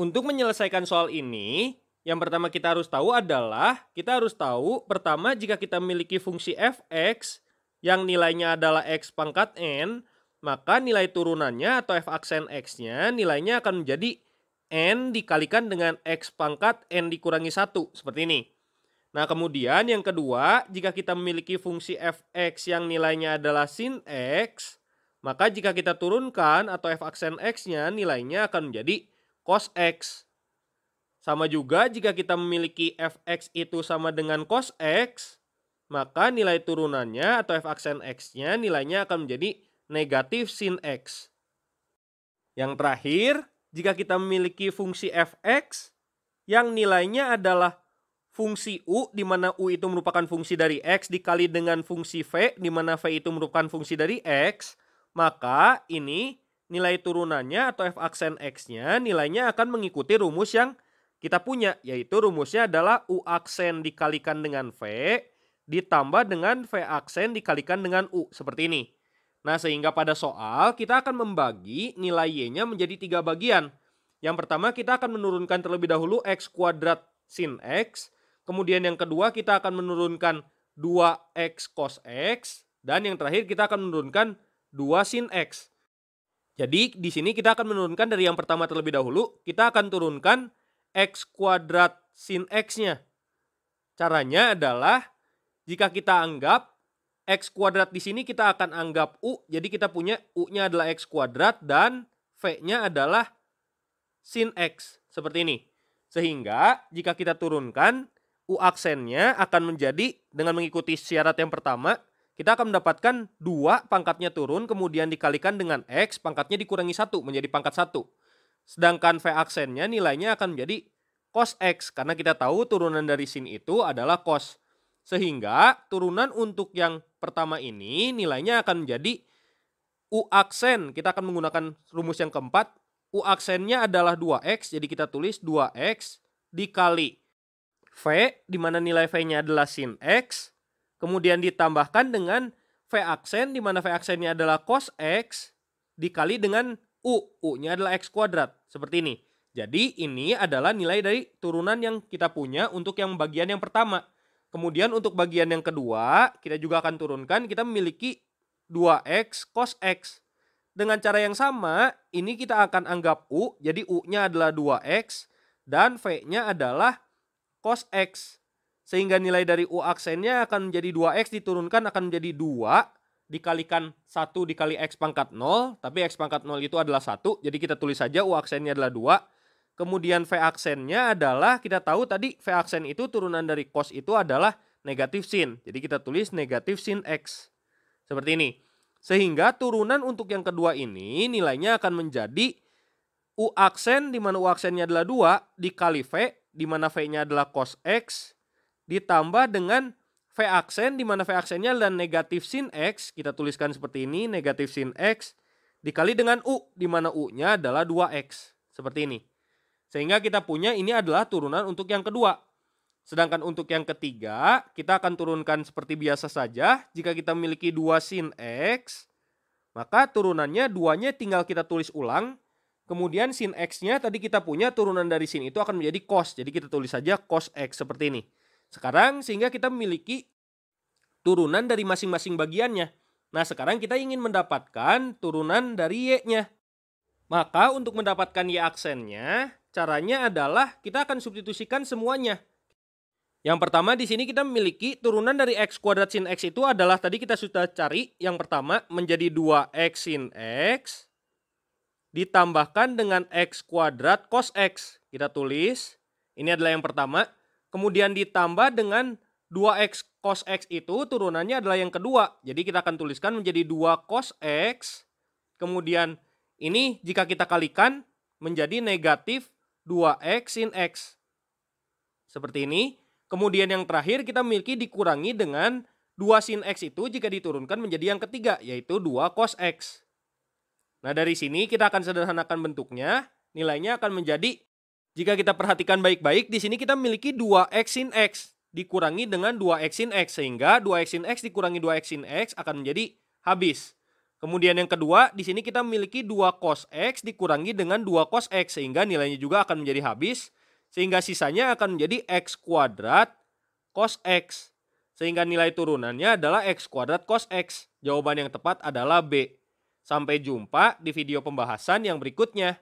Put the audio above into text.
untuk menyelesaikan soal ini, yang pertama kita harus tahu adalah kita harus tahu pertama jika kita memiliki fungsi fx yang nilainya adalah x pangkat n, maka nilai turunannya atau f aksen x-nya nilainya akan menjadi n dikalikan dengan x pangkat n dikurangi 1 seperti ini. Nah, kemudian yang kedua, jika kita memiliki fungsi fx yang nilainya adalah sin x, maka jika kita turunkan atau f aksen x-nya nilainya akan menjadi cos x. Sama juga jika kita memiliki fx itu sama dengan cos x, maka nilai turunannya atau f aksen x-nya nilainya akan menjadi negatif sin x. Yang terakhir, jika kita memiliki fungsi fx yang nilainya adalah fungsi u di mana u itu merupakan fungsi dari x dikali dengan fungsi v di mana v itu merupakan fungsi dari x, maka ini nilai turunannya atau f aksen x-nya nilainya akan mengikuti rumus yang kita punya yaitu rumusnya adalah u aksen dikalikan dengan v ditambah dengan v aksen dikalikan dengan u seperti ini. Nah, sehingga pada soal kita akan membagi nilai y-nya menjadi tiga bagian. Yang pertama kita akan menurunkan terlebih dahulu x kuadrat sin x, kemudian yang kedua kita akan menurunkan 2x cos x dan yang terakhir kita akan menurunkan 2 sin x. Jadi di sini kita akan menurunkan dari yang pertama terlebih dahulu, kita akan turunkan x kuadrat sin x-nya. Caranya adalah jika kita anggap x kuadrat di sini kita akan anggap u, jadi kita punya u-nya adalah x kuadrat dan v-nya adalah sin x seperti ini. Sehingga jika kita turunkan u aksennya akan menjadi dengan mengikuti syarat yang pertama kita akan mendapatkan dua pangkatnya turun kemudian dikalikan dengan X pangkatnya dikurangi satu menjadi pangkat satu. Sedangkan V aksennya nilainya akan menjadi cos X karena kita tahu turunan dari sin itu adalah cos. Sehingga turunan untuk yang pertama ini nilainya akan menjadi U aksen. Kita akan menggunakan rumus yang keempat. U aksennya adalah 2X jadi kita tulis 2X dikali V di mana nilai V-nya adalah sin X Kemudian ditambahkan dengan V aksen di mana V aksennya adalah cos X dikali dengan U. U-nya adalah X kuadrat. Seperti ini. Jadi ini adalah nilai dari turunan yang kita punya untuk yang bagian yang pertama. Kemudian untuk bagian yang kedua, kita juga akan turunkan, kita memiliki 2x cos x. Dengan cara yang sama, ini kita akan anggap u, jadi u-nya adalah 2x, dan v-nya adalah cos x sehingga nilai dari U aksennya akan menjadi 2X diturunkan akan menjadi 2 dikalikan 1 dikali X pangkat 0, tapi X pangkat 0 itu adalah 1, jadi kita tulis saja U aksennya adalah 2. Kemudian V aksennya adalah, kita tahu tadi V aksen itu turunan dari cos itu adalah negatif sin, jadi kita tulis negatif sin X. Seperti ini. Sehingga turunan untuk yang kedua ini nilainya akan menjadi U aksen di mana U aksennya adalah 2 dikali V di mana V-nya adalah cos X ditambah dengan V aksen di mana V aksennya dan negatif sin X kita tuliskan seperti ini negatif sin X dikali dengan U di mana U-nya adalah 2X seperti ini. Sehingga kita punya ini adalah turunan untuk yang kedua. Sedangkan untuk yang ketiga kita akan turunkan seperti biasa saja. Jika kita memiliki 2 sin X maka turunannya duanya tinggal kita tulis ulang. Kemudian sin X-nya tadi kita punya turunan dari sin itu akan menjadi cos. Jadi kita tulis saja cos X seperti ini. Sekarang sehingga kita memiliki turunan dari masing-masing bagiannya. Nah, sekarang kita ingin mendapatkan turunan dari Y-nya. Maka untuk mendapatkan Y aksennya, caranya adalah kita akan substitusikan semuanya. Yang pertama di sini kita memiliki turunan dari X kuadrat sin X itu adalah tadi kita sudah cari yang pertama menjadi 2X sin X ditambahkan dengan X kuadrat cos X. Kita tulis, ini adalah yang pertama kemudian ditambah dengan 2x cos x itu turunannya adalah yang kedua. Jadi kita akan tuliskan menjadi 2 cos x. Kemudian ini jika kita kalikan menjadi negatif 2x sin x. Seperti ini. Kemudian yang terakhir kita memiliki dikurangi dengan 2 sin x itu jika diturunkan menjadi yang ketiga yaitu 2 cos x. Nah dari sini kita akan sederhanakan bentuknya. Nilainya akan menjadi jika kita perhatikan baik-baik, di sini kita memiliki 2x sin x dikurangi dengan 2x sin x sehingga 2x sin x dikurangi 2x sin x akan menjadi habis. Kemudian yang kedua, di sini kita memiliki 2 cos x dikurangi dengan 2 cos x sehingga nilainya juga akan menjadi habis sehingga sisanya akan menjadi x kuadrat cos x sehingga nilai turunannya adalah x kuadrat cos x. Jawaban yang tepat adalah B. Sampai jumpa di video pembahasan yang berikutnya.